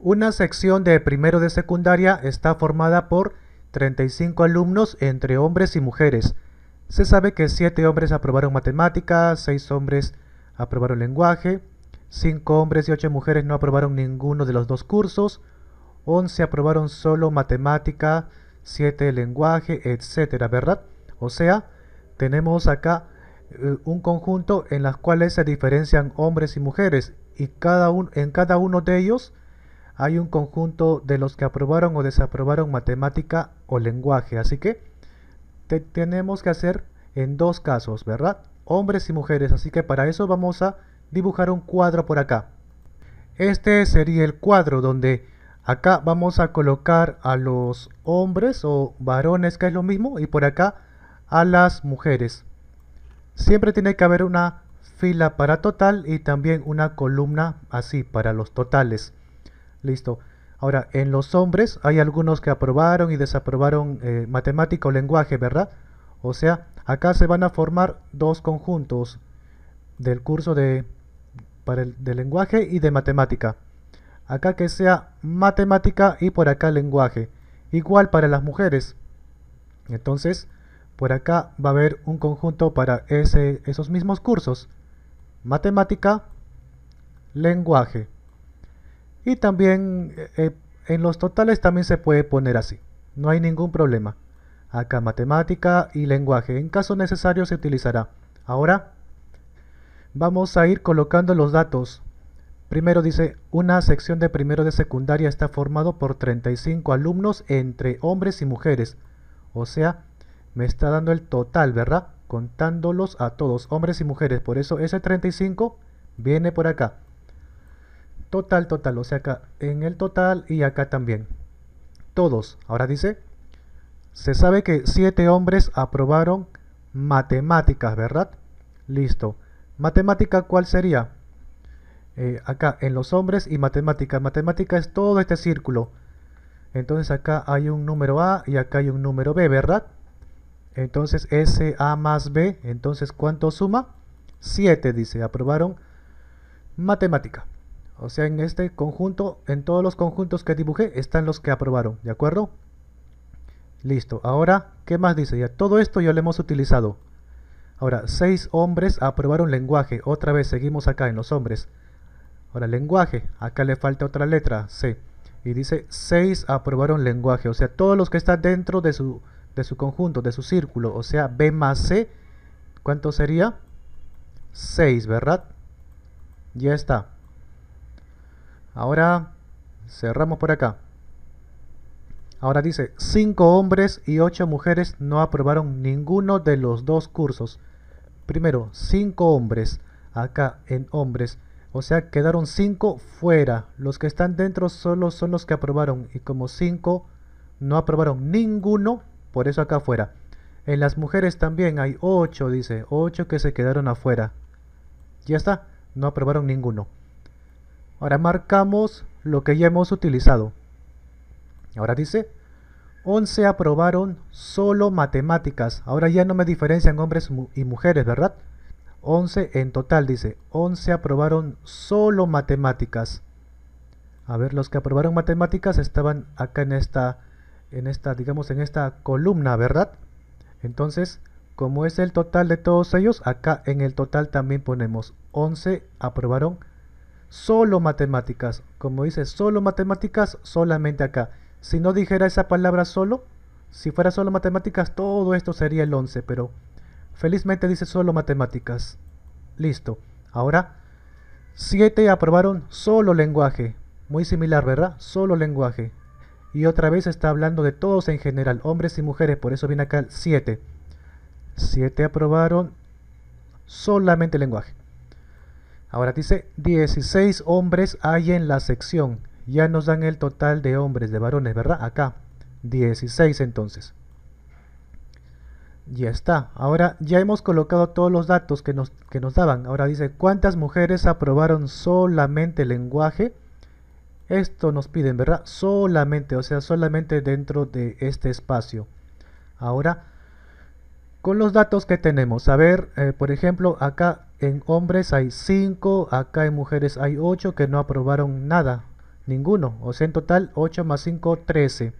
Una sección de primero de secundaria está formada por 35 alumnos entre hombres y mujeres. Se sabe que 7 hombres aprobaron matemáticas, 6 hombres aprobaron lenguaje, 5 hombres y 8 mujeres no aprobaron ninguno de los dos cursos, 11 aprobaron solo matemática, 7 lenguaje, etcétera, ¿verdad? O sea, tenemos acá eh, un conjunto en las cuales se diferencian hombres y mujeres y cada en cada uno de ellos hay un conjunto de los que aprobaron o desaprobaron matemática o lenguaje. Así que tenemos que hacer en dos casos, ¿verdad? Hombres y mujeres. Así que para eso vamos a dibujar un cuadro por acá. Este sería el cuadro donde acá vamos a colocar a los hombres o varones, que es lo mismo, y por acá a las mujeres. Siempre tiene que haber una fila para total y también una columna así para los totales. Listo. Ahora, en los hombres hay algunos que aprobaron y desaprobaron eh, matemática o lenguaje, ¿verdad? O sea, acá se van a formar dos conjuntos del curso de, para el, de lenguaje y de matemática. Acá que sea matemática y por acá lenguaje. Igual para las mujeres. Entonces, por acá va a haber un conjunto para ese, esos mismos cursos. Matemática, lenguaje. Y también eh, eh, en los totales también se puede poner así. No hay ningún problema. Acá matemática y lenguaje. En caso necesario se utilizará. Ahora vamos a ir colocando los datos. Primero dice, una sección de primero de secundaria está formado por 35 alumnos entre hombres y mujeres. O sea, me está dando el total, ¿verdad? Contándolos a todos, hombres y mujeres. Por eso ese 35 viene por acá total, total, o sea, acá en el total y acá también. Todos, ahora dice, se sabe que siete hombres aprobaron matemáticas, ¿verdad? Listo. ¿Matemática cuál sería? Eh, acá, en los hombres y matemáticas, Matemática es todo este círculo. Entonces acá hay un número A y acá hay un número B, ¿verdad? Entonces S A más B, entonces ¿cuánto suma? 7, dice, aprobaron matemática. O sea, en este conjunto, en todos los conjuntos que dibujé, están los que aprobaron, ¿de acuerdo? Listo, ahora, ¿qué más dice? Ya todo esto ya lo hemos utilizado. Ahora, seis hombres aprobaron lenguaje. Otra vez, seguimos acá en los hombres. Ahora, lenguaje. Acá le falta otra letra, C. Y dice, seis aprobaron lenguaje. O sea, todos los que están dentro de su, de su conjunto, de su círculo. O sea, B más C, ¿cuánto sería? 6, ¿verdad? Ya está. Ahora cerramos por acá. Ahora dice, cinco hombres y ocho mujeres no aprobaron ninguno de los dos cursos. Primero, cinco hombres, acá en hombres. O sea, quedaron cinco fuera. Los que están dentro solo son los que aprobaron. Y como cinco no aprobaron ninguno, por eso acá afuera. En las mujeres también hay ocho, dice. Ocho que se quedaron afuera. Ya está, no aprobaron ninguno. Ahora marcamos lo que ya hemos utilizado. Ahora dice, 11 aprobaron solo matemáticas. Ahora ya no me diferencian hombres y mujeres, ¿verdad? 11 en total, dice. 11 aprobaron solo matemáticas. A ver, los que aprobaron matemáticas estaban acá en esta, en esta, digamos, en esta columna, ¿verdad? Entonces, como es el total de todos ellos, acá en el total también ponemos 11 aprobaron solo matemáticas. Como dice solo matemáticas, solamente acá. Si no dijera esa palabra solo, si fuera solo matemáticas, todo esto sería el 11, pero felizmente dice solo matemáticas. Listo. Ahora, 7 aprobaron solo lenguaje. Muy similar, ¿verdad? Solo lenguaje. Y otra vez está hablando de todos en general, hombres y mujeres, por eso viene acá el 7. 7 aprobaron solamente lenguaje. Ahora dice, 16 hombres hay en la sección. Ya nos dan el total de hombres, de varones, ¿verdad? Acá, 16 entonces. Ya está. Ahora ya hemos colocado todos los datos que nos, nos daban. Ahora dice, ¿cuántas mujeres aprobaron solamente el lenguaje? Esto nos piden, ¿verdad? Solamente, o sea, solamente dentro de este espacio. Ahora, con los datos que tenemos. A ver, eh, por ejemplo, acá en hombres hay 5, acá en mujeres hay 8 que no aprobaron nada, ninguno. O sea, en total 8 más 5, 13.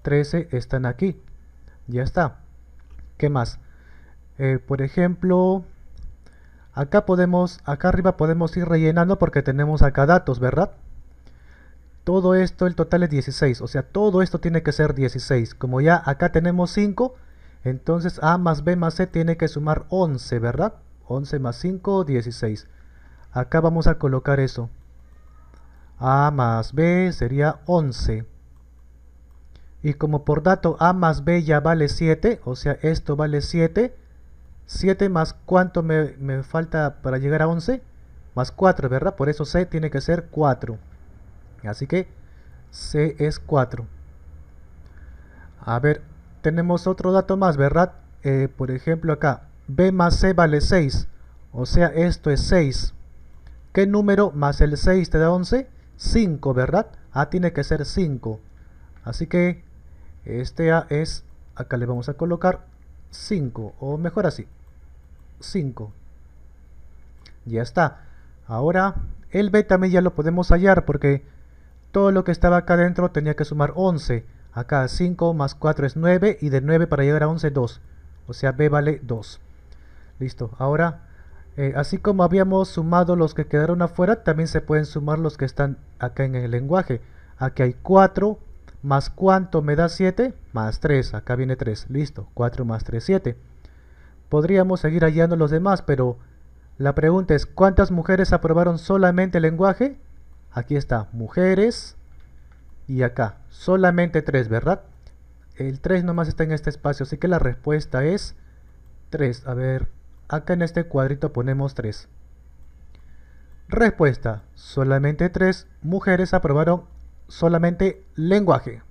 13 están aquí. Ya está. ¿Qué más? Eh, por ejemplo, acá podemos, acá arriba podemos ir rellenando porque tenemos acá datos, ¿verdad? Todo esto, el total es 16, o sea, todo esto tiene que ser 16. Como ya acá tenemos 5, entonces A más B más C tiene que sumar 11, ¿verdad? 11 más 5, 16. Acá vamos a colocar eso. A más B sería 11. Y como por dato A más B ya vale 7, o sea, esto vale 7. 7 más cuánto me, falta para llegar a 11? Más 4, ¿verdad? Por eso C tiene que ser 4. Así que C es 4. A ver, tenemos otro dato más, ¿verdad? Eh, por ejemplo acá, b más c vale 6, o sea esto es 6. ¿Qué número más el 6 te da 11? 5, ¿verdad? A tiene que ser 5. Así que este A es, acá le vamos a colocar 5, o mejor así, 5. Ya está. Ahora, el B también ya lo podemos hallar porque todo lo que estaba acá adentro tenía que sumar 11. Acá 5 más 4 es 9 y de 9 para llegar a 11 2. O sea B vale 2. Listo. Ahora, eh, así como habíamos sumado los que quedaron afuera, también se pueden sumar los que están acá en el lenguaje. Aquí hay 4 más cuánto me da 7 más 3. Acá viene 3. Listo. 4 más 3, 7. Podríamos seguir hallando los demás, pero la pregunta es, ¿cuántas mujeres aprobaron solamente el lenguaje? Aquí está, mujeres y acá. Solamente 3, ¿verdad? El 3 nomás está en este espacio, así que la respuesta es 3. A ver, acá en este cuadrito ponemos 3. Respuesta, solamente 3 mujeres aprobaron solamente lenguaje.